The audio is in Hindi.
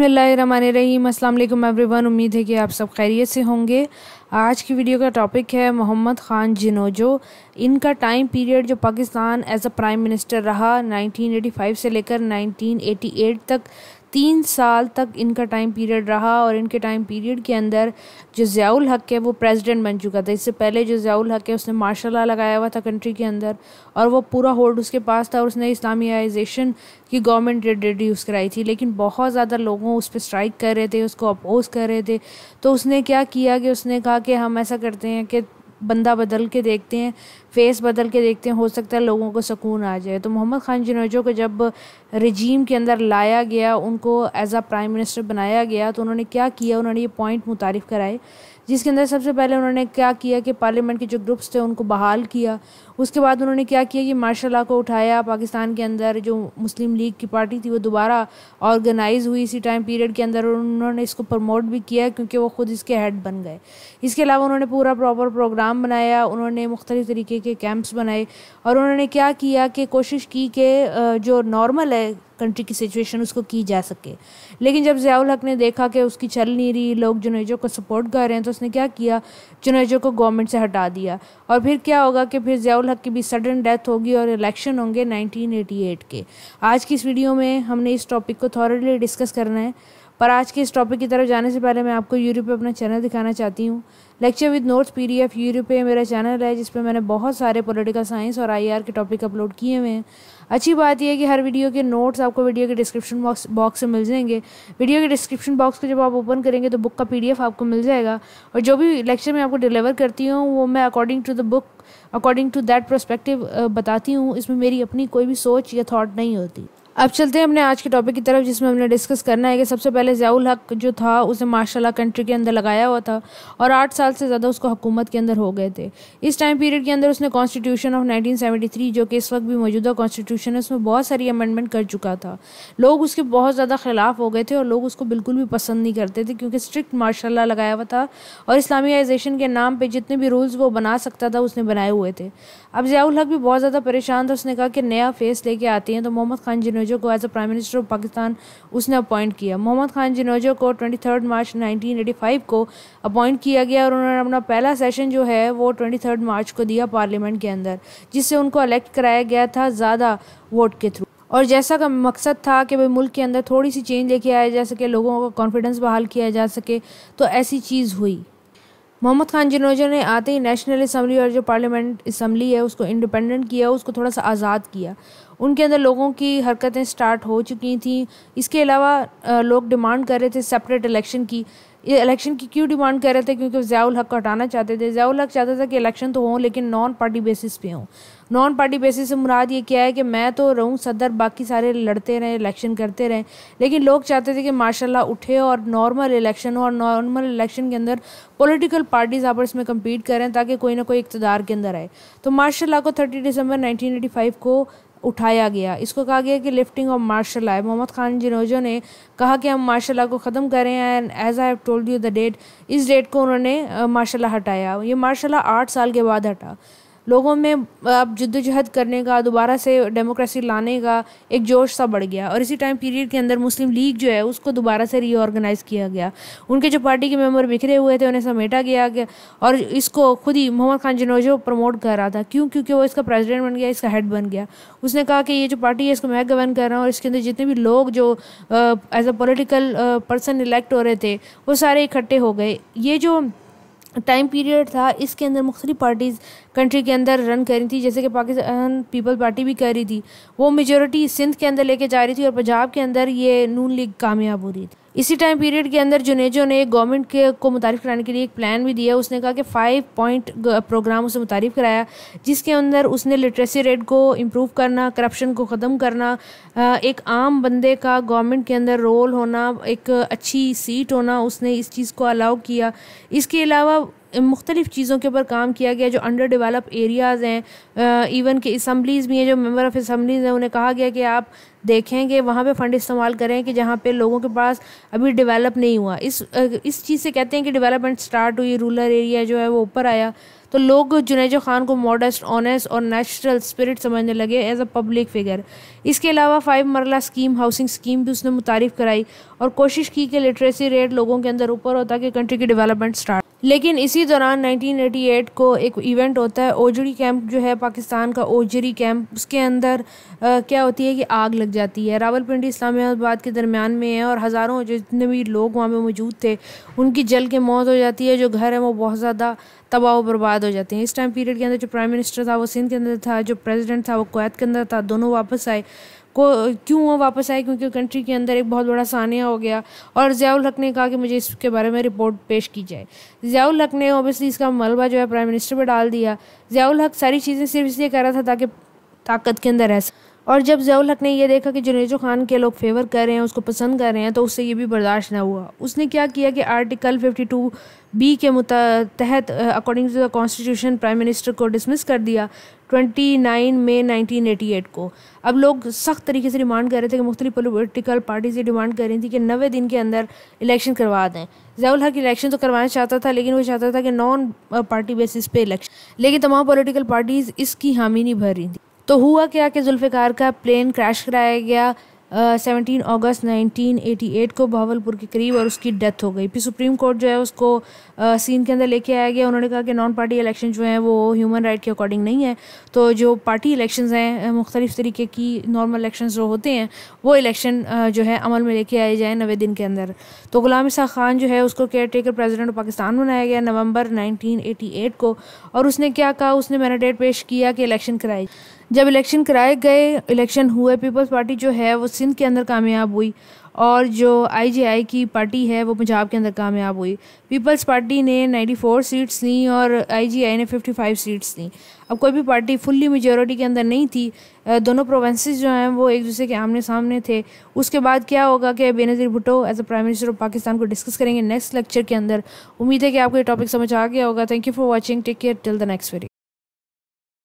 बसमीम अल्लाम एवरीवन उम्मीद है कि आप सब खैरियत से होंगे आज की वीडियो का टॉपिक है मोहम्मद ख़ान जिनोजो इनका टाइम पीरियड जो Pakistan as a prime minister रहा 1985 से लेकर 1988 तक तीन साल तक इनका टाइम पीरियड रहा और इनके टाइम पीरियड के अंदर जो ज़ियाउल हक है वो प्रेसिडेंट बन चुका था इससे पहले जो ज़ियाउल हक है उसने मार्शल ला लगाया हुआ था कंट्री के अंदर और वो पूरा होल्ड उसके पास था और उसने इस्लामियाइजेशन की गवर्नमेंट रिड्यूस कराई थी लेकिन बहुत ज़्यादा लोगों उस पर स्ट्राइक कर रहे थे उसको अपोज कर रहे थे तो उसने क्या किया कि उसने कहा कि हम ऐसा करते हैं कि बंदा बदल के देखते हैं फेस बदल के देखते हैं हो सकता है लोगों को सुकून आ जाए तो मोहम्मद ख़ान जिनोजो को जब रजीम के अंदर लाया गया उनको एज़ आ प्राइम मिनिस्टर बनाया गया तो उन्होंने क्या किया उन्होंने ये पॉइंट मुतारफ़ कराए जिसके अंदर सबसे पहले उन्होंने क्या किया कि पार्लियामेंट के जो ग्रुप्स थे उनको बहाल किया उसके बाद उन्होंने क्या किया कि मार्शल लॉ को उठाया पाकिस्तान के अंदर जो मुस्लिम लीग की पार्टी थी वो दोबारा ऑर्गेनाइज हुई इसी टाइम पीरियड के अंदर उन्होंने इसको प्रमोट भी किया क्योंकि वो खुद इसके हेड बन गए इसके अलावा उन्होंने पूरा प्रॉपर प्रोग्राम बनाया उन्होंने मुख्तलिफ़ तरीके के कैंप्स बनाए और उन्होंने क्या किया कि कोशिश की कि जो नॉर्मल है कंट्री की सिचुएशन उसको की जा सके लेकिन जब ज़ियाउल हक ने देखा कि उसकी चल नहीं रही लोग जुनेजो को सपोर्ट कर रहे हैं तो उसने क्या किया जुनेजो को गवर्नमेंट से हटा दिया और फिर क्या होगा कि फिर ज़ियाउल हक की भी सडन डेथ होगी और इलेक्शन होंगे नाइनटीन के आज की इस वीडियो में हमने इस टॉपिक को थॉरली डिस्कस करना है पर आज के इस टॉपिक की तरफ जाने से पहले मैं आपको यूट्यूब पे अपना चैनल दिखाना चाहती हूँ lecture with notes P D F YouTube मेरा चैनल है जिसपे मैंने बहुत सारे पॉलिटिकल साइंस और आई के टॉपिक अपलोड किए हुए हैं अच्छी बात यह है कि हर वीडियो के नोट्स आपको वीडियो के डिस्क्रिप्शन बॉक्स बॉक्स से मिल जाएंगे वीडियो के डिस्क्रिप्शन बॉक्स को जब आप ओपन करेंगे तो बुक का पी आपको मिल जाएगा और जो भी लेक्चर मैं आपको डिलीवर करती हूँ वो मैं according to the book according to that prospective बताती हूँ इसमें मेरी अपनी कोई भी सोच या थाट नहीं होती अब चलते हैं अपने आज के टॉपिक की तरफ जिसमें हमने डिस्कस करना है कि सबसे पहले ज़ियाउल हक जो था उसे माशाल्लाह कंट्री के अंदर लगाया हुआ था और आठ साल से ज़्यादा उसको हुकूमत के अंदर हो गए थे इस टाइम पीरियड के अंदर उसने कॉन्स्टिट्यूशन ऑफ 1973 जो कि इस वक्त भी मौजूदा कॉन्स्टिट्यूशन है उसमें बहुत सारी अमेंडमेंट कर चुका था लोग उसके बहुत ज़्यादा ख़िलाफ़ हो गए थे और लोग उसको बिल्कुल भी पसंद नहीं करते थे क्योंकि स्ट्रिक्ट माशाला लगाया हुआ था और इस्लामियाइजेशन के नाम पर जितने भी रूल्स वो बना सकता था उसने बनाए हुए थे अब ज़ियाउल हक भी बहुत ज़्यादा परेशान था उसने कहा कि नया फेस लेके आते हैं तो मोहम्मद खान जिन्होंने जिनोजो को as a prime minister of Pakistan उसने अपॉइंट किया मोहम्मद खान जिनोजो को twenty third March nineteen eighty five को अपॉइंट किया गया और उन्होंने अपना पहला सेशन जो है वो ट्वेंटी थर्ड मार्च को दिया पार्लियामेंट के अंदर जिससे उनको अलेक्ट कराया गया था ज़्यादा वोट के थ्रू और जैसा का मकसद था कि भाई मुल्क के अंदर थोड़ी सी चेंज लेके आया जा सके लोगों का कॉन्फिडेंस बहाल किया जा सके तो ऐसी चीज़ हुई मोहम्मद खान जिनोजा ने आते ही नेशनल असम्बली और जो पार्लियामेंट असम्बली है उसको इंडिपेंडेंट किया उसको थोड़ा सा आज़ाद किया उनके अंदर लोगों की हरकतें स्टार्ट हो चुकी थी इसके अलावा लोग डिमांड कर रहे थे सेपरेट इलेक्शन की ये इलेक्शन की क्यों डिमांड कर रहे थे क्योंकि ज़ियाउल हक को हटाना चाहते थे ज़ियाउल हक चाहता था कि इलेक्शन तो हों लेकिन नॉन पार्टी बेसिस पे हों नॉन पार्टी बेसिस से मुराद ये क्या है कि मैं तो रहूँ सदर बाकी सारे लड़ते रहें इलेक्शन करते रहें लेकिन लोग चाहते थे कि माशाल्लाह उठे और नॉर्मल इलेक्शन हो और नॉर्मल इलेक्शन के अंदर पॉलिटिकल पार्टीज़ आपस में कम्पीट करें ताकि कोई ना कोई इकतदार के अंदर आए तो माशाल्लाह को थर्टी दिसंबर 1985 को उठाया गया इसको कहा गया कि लिफ्टिंग ऑफ मार्शल आए मोहम्मद खान जिनोजो ने कहा कि हम मार्शल को ख़त्म करें and as I have told you the date इस डेट को उन्होंने मार्शल हटाया ये मार्शल आठ साल के बाद हटा लोगों में अब जद्दोजहद करने का दोबारा से डेमोक्रेसी लाने का एक जोश सा बढ़ गया और इसी टाइम पीरियड के अंदर मुस्लिम लीग जो है उसको दोबारा से रीऑर्गेनाइज़ किया गया उनके जो पार्टी के मेम्बर बिखरे हुए थे उन्हें समेटा गया गया और इसको खुद ही मोहम्मद खान जनोजो प्रमोट कर रहा था क्यों क्योंकि वो इसका प्रेसिडेंट बन गया इसका हेड बन गया उसने कहा कि ये जो पार्टी है इसको मैं गवर्न कर रहा हूँ और इसके अंदर जितने भी लोग जो as a political person elect हो रहे थे वो सारे इकट्ठे हो गए ये जो टाइम पीरियड था इसके अंदर मुख्तलि पार्टीज़ कंट्री के अंदर रन कर रही थी जैसे कि पाकिस्तान पीपल पार्टी भी कर रही थी वो मेजोरिटी सिंध के अंदर लेके जा रही थी और पंजाब के अंदर ये नून लीग कामयाब हो रही थी इसी टाइम पीरियड के अंदर जुनेजो ने गवर्नमेंट के को मुतारफ़ कराने के लिए एक प्लान भी दिया उसने कहा कि फ़ाइव पॉइंट प्रोग्राम उसे मुतारफ़ कराया जिसके अंदर उसने लिटरेसी रेट को इम्प्रूव करना करप्शन को ख़त्म करना एक आम बंदे का गवर्नमेंट के अंदर रोल होना एक अच्छी सीट होना उसने इस चीज़ को अलाउ किया इसके अलावा मुख्तलिफ़ चीज़ों के ऊपर काम किया गया जो अंडर डेवलप एरियाज़ हैं इवन के इसम्बलीज़ भी हैं जो मेम्बर ऑफ़ इसम्बलीज़ हैं उन्हें कहा गया कि आप देखें कि वहाँ पे फ़ंड इस्तेमाल करें कि जहाँ पे लोगों के पास अभी डेवलप नहीं हुआ इस इस चीज़ से कहते हैं कि डेवलपमेंट स्टार्ट हुई रूरल एरिया जो है वो ऊपर आया तो लोग जुनेजो खान को मॉडस्ट ऑनेस्ट और नेचुरल स्पिरिट समझने लगे एज अ पब्लिक फिगर इसके अलावा फाइव मरला स्कीम हाउसिंग स्कीम भी उसने मुतारफ़ कराई और कोशिश की कि लिटरेसी रेट लोगों के अंदर ऊपर हो ताकि कंट्री की डेवलपमेंट स्टार्ट लेकिन इसी दौरान 1988 को एक इवेंट होता है ओजरी कैंप जो है पाकिस्तान का ओजरी कैंप उसके अंदर आ, क्या होती है कि आग लग जाती है रावलपिंडी इस्लामाबाद के दरमियान में है और हज़ारों जितने भी लोग वहाँ पे मौजूद थे उनकी जल के मौत हो जाती है जो घर है वो बहुत ज़्यादा तबाह व बर्बाद हो जाते हैं इस टाइम पीरियड के अंदर जो प्राइम मिनिस्टर था वो सिंध के अंदर था जो प्रेजिडेंट था वो कोैत के अंदर था दोनों वापस आए को क्यों वो वापस आए क्योंकि कंट्री के अंदर एक बहुत बड़ा सानिया हो गया और ज़ियाउल हक ने कहा कि मुझे इसके बारे में रिपोर्ट पेश की जाए ज़ियाउल हक ने ओबियसली इसका मलबा जो है प्राइम मिनिस्टर पर डाल दिया ज़ियाउल हक सारी चीज़ें सिर्फ इसलिए कर रहा था ताकि ताकत के अंदर सके और जब जैल हक ने यह देखा कि जुनेजो खान के लोग फेवर कर रहे हैं उसको पसंद कर रहे हैं तो उससे ये भी बर्दाश्त ना हुआ उसने क्या किया कि आर्टिकल 52 बी के तहत according to the constitution prime minister को डिसमिस कर दिया 29 मई 1988 को अब लोग सख्त तरीके से डिमांड कर रहे थे कि मुख्तलि पोलिटिकल पार्टीज़ ये डिमांड कर रही थी कि नवे दिन के अंदर इलेक्शन करवा दें जैल हक इलेक्शन तो करवाना चाहता था लेकिन वो चाहता था कि नॉन पार्टी बेसिस पे इलेक्शन लेकिन तमाम पोलिटिकल पार्टीज़ इसकी हामी नहीं भर रही थी तो हुआ क्या कि जुल्फ़िकार का प्लेन क्रैश कराया गया सेवनटीन अगस्त 1988 को भावलपुर के करीब और उसकी डेथ हो गई फिर सुप्रीम कोर्ट जो है उसको आ, सीन के अंदर लेके आया गया उन्होंने कहा कि नॉन पार्टी इलेक्शन जो हैं वो ह्यूमन राइट के अकॉर्डिंग नहीं है तो जो पार्टी इलेक्शन हैं मुख्तलिफ़ तरीके की नॉर्मल इलेक्शन जो होते हैं वो इलेक्शन जो है अमल में लेके आए जाएँ नवे दिन के अंदर तो गुलाम इसा खान जो है उसको केयर टेकर प्रेजिडेंट पाकिस्तान बनाया गया नवंबर एट को और उसने क्या कहा उसने मैंडेट पेश किया कि इलेक्शन कराई जब इलेक्शन कराए गए इलेक्शन हुए पीपल्स पार्टी जो है वो सिंध के अंदर कामयाब हुई और जो आईजीआई की पार्टी है वो पंजाब के अंदर कामयाब हुई पीपल्स पार्टी ने 94 सीट्स ली और आईजीआई ने 55 सीट्स ली अब कोई भी पार्टी फुल्ली मेजोरिटी के अंदर नहीं थी दोनों प्रोवेंसेस जो हैं वो एक दूसरे के आमने सामने थे उसके बाद क्या होगा कि Benazir Bhutto as a prime minister of Pakistan को डिस्कस करेंगे नेक्स्ट लेक्चर के अंदर उम्मीद है कि आपको ये टॉपिक समझ आ गया होगा thank you for watching take care till the next very